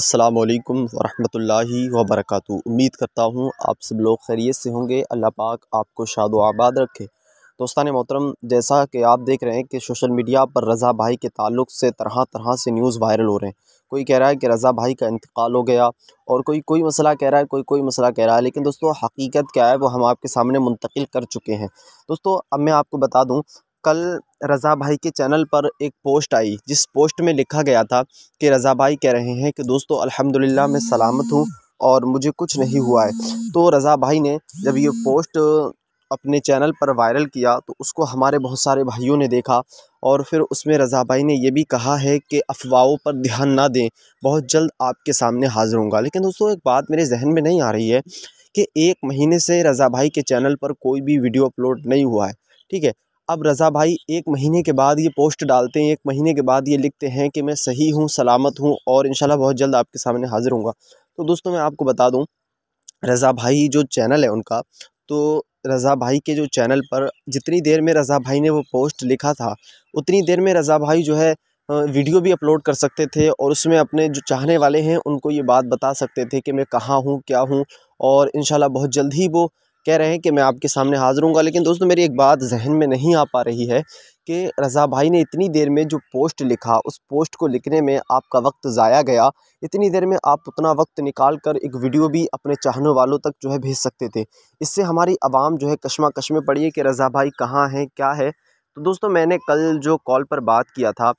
असलकम वरहि वबरक उम्मीद करता हूँ आप सब लोग खैरियत से होंगे अल्लाह पाक आपको शाद आबाद रखे दोस्तान मोहतरम जैसा कि आप देख रहे हैं कि सोशल मीडिया पर रज़ा भाई के ताल्लुक से तरह तरह से न्यूज़ वायरल हो रहे हैं कोई कह रहा है कि रज़ा भाई का इंतकाल हो गया और कोई कोई मसला कह रहा है कोई कोई मसला कह रहा है लेकिन दोस्तों हकीकत क्या है वो हम आपके सामने मुंतकिल कर चुके हैं दोस्तों अब मैं आपको बता दूं कल रज़ा भाई के चैनल पर एक पोस्ट आई जिस पोस्ट में लिखा गया था कि रज़ा भाई कह रहे हैं कि दोस्तों अल्हम्दुलिल्लाह मैं सलामत हूँ और मुझे कुछ नहीं हुआ है तो रज़ा भाई ने जब ये पोस्ट अपने चैनल पर वायरल किया तो उसको हमारे बहुत सारे भाइयों ने देखा और फिर उसमें रज़ा भाई ने यह भी कहा है कि अफवाहों पर ध्यान ना दें बहुत जल्द आपके सामने हाज़िर होंगे लेकिन दोस्तों एक बात मेरे जहन में नहीं आ रही है कि एक महीने से रज़ा भाई के चैनल पर कोई भी वीडियो अपलोड नहीं हुआ है ठीक है अब रज़ा भाई एक महीने के बाद ये पोस्ट डालते हैं एक महीने के बाद ये लिखते हैं कि मैं सही हूँ सलामत हूँ और इन बहुत जल्द आपके सामने हाज़िर हूँ तो दोस्तों मैं आपको बता दूँ रज़ा भाई जो चैनल है उनका तो रज़ा भाई के जो चैनल पर जितनी देर में रज़ा भाई ने वो पोस्ट लिखा था उतनी देर में रज़ा भाई जो है वीडियो भी अपलोड कर सकते थे और उसमें अपने जो चाहने वाले हैं उनको ये बात बता सकते थे कि मैं कहाँ हूँ क्या हूँ और इन बहुत जल्द ही वो कह रहे हैं कि मैं आपके सामने हाज़िर हूँगा लेकिन दोस्तों मेरी एक बात जहन में नहीं आ पा रही है कि रज़ा भाई ने इतनी देर में जो पोस्ट लिखा उस पोस्ट को लिखने में आपका वक्त ज़ाया गया इतनी देर में आप उतना वक्त निकाल कर एक वीडियो भी अपने चाहने वालों तक जो है भेज सकते थे इससे हमारी आवाम जो है कश्माकश में पड़ी है कि रज़ा भाई कहाँ हैं क्या है तो दोस्तों मैंने कल जो कॉल पर बात किया था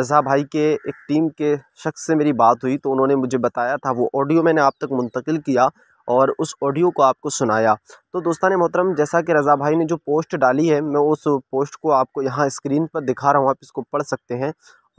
रज़ा भाई के एक टीम के शख्स से मेरी बात हुई तो उन्होंने मुझे बताया था वो ऑडियो मैंने आप तक मुंतकिल किया और उस ऑडियो को आपको सुनाया तो दोस्तान मोहतरम जैसा कि रज़ा भाई ने जो पोस्ट डाली है मैं उस पोस्ट को आपको यहाँ स्क्रीन पर दिखा रहा हूँ आप इसको पढ़ सकते हैं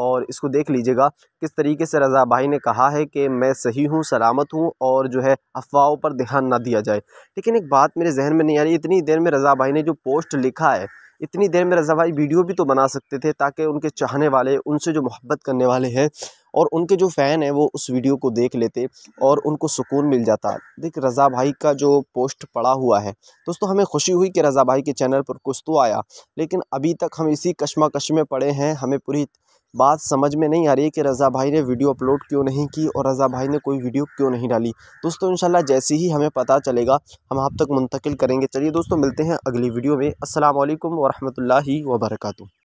और इसको देख लीजिएगा किस तरीके से रज़ा भाई ने कहा है कि मैं सही हूँ सलामत हूँ और जो है अफवाहों पर ध्यान ना दिया जाए लेकिन एक बात मेरे जहन में नहीं आ रही इतनी देर में रज़ा भाई ने जो पोस्ट लिखा है इतनी देर में रज़ा भाई वीडियो भी तो बना सकते थे ताकि उनके चाहने वाले उनसे जो मोहब्बत करने वाले हैं और उनके जो फ़ैन हैं वो उस वीडियो को देख लेते और उनको सुकून मिल जाता देख रज़ा भाई का जो पोस्ट पड़ा हुआ है दोस्तों हमें खुशी हुई कि रज़ा भाई के चैनल पर कुछ तो आया लेकिन अभी तक हम इसी कशमाकश में पड़े हैं हमें पूरी बात समझ में नहीं आ रही है कि रज़ा भाई ने वीडियो अपलोड क्यों नहीं की और रज़ा भाई ने कोई वीडियो क्यों नहीं डाली दोस्तों इंशाल्लाह जैसे ही हमें पता चलेगा हम आप तक मुंतकिल करेंगे चलिए दोस्तों मिलते हैं अगली वीडियो में असल वरहमल वर्का